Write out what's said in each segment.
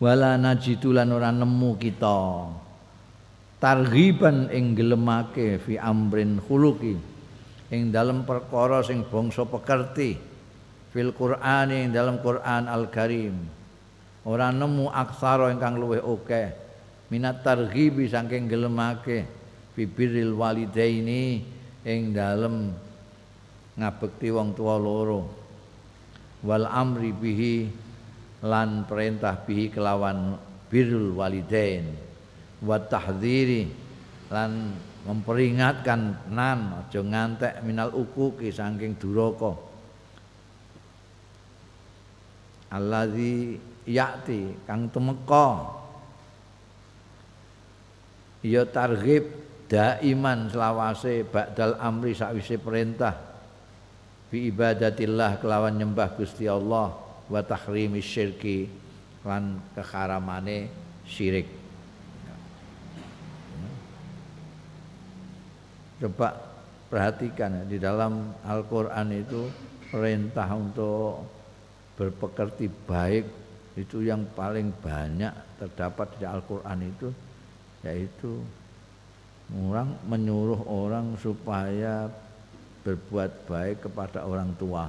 wala najitu lan ora nemu kita targhiban ing gelemake fi amrin khuluqi ing dalem perkara sing bangsa pekerti fil qur'ani ing dalem qur'an al karim ora nemu aksara ingkang luwih akeh minat targhibi saking gelemake bibiril walidaini ing dalem ngabekti wong tua loro wal amri bihi lan perintah bihi kelawan birrul walidain wa tahdhiri lan memperingatkan nan aja ngantek minal ukuki saking duraka allazi yati kang temeka ya targhib daiman selawase ba'dal amri sakwise perintah bi ibadatillah kelawan nyembah Gusti Allah wa tahrimi syirki lan keharamane syirik coba perhatikan ya, di dalam Al-Qur'an itu perintah untuk berpekerti baik itu yang paling banyak terdapat di Al-Qur'an itu yaitu orang menyuruh orang supaya berbuat baik kepada orang tua,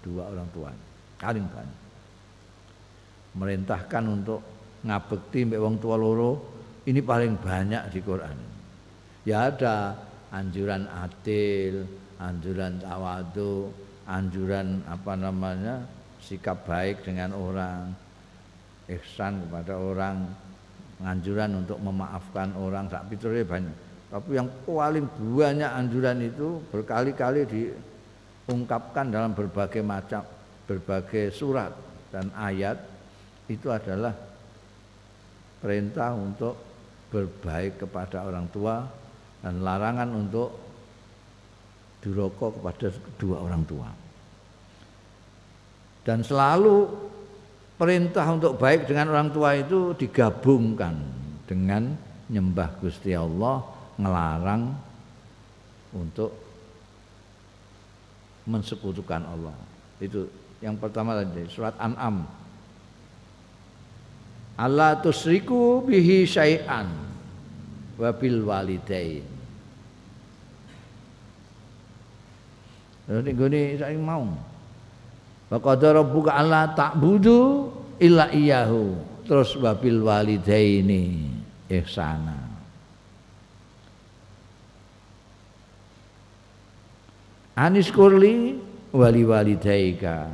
dua orang tua. Kaling ban Merintahkan untuk ngabekti mbek wong tua loro ini paling banyak di Quran. Ya ada anjuran adil, anjuran tawadu, anjuran apa namanya sikap baik dengan orang, ihsan kepada orang, anjuran untuk memaafkan orang, tapi itu banyak. Tapi yang paling banyak anjuran itu berkali-kali diungkapkan dalam berbagai macam berbagai surat dan ayat itu adalah perintah untuk berbaik kepada orang tua dan larangan untuk duroko kepada kedua orang tua. Dan selalu perintah untuk baik dengan orang tua itu digabungkan dengan nyembah Gusti Allah ngelarang untuk mensekutukan Allah. Itu yang pertama tadi surat An'am. Allah tusriku bihi syai'an wa bil walidain. Ini gini saya mau. Wa qadara rabbuka alla ta'budu illa iyyahu. Terus wa bil walidaini ihsana. Anis Kurli wali walidaika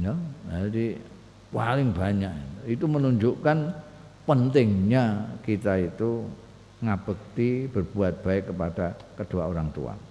no jadi paling banyak itu menunjukkan pentingnya kita itu ngabekti berbuat baik kepada kedua orang tua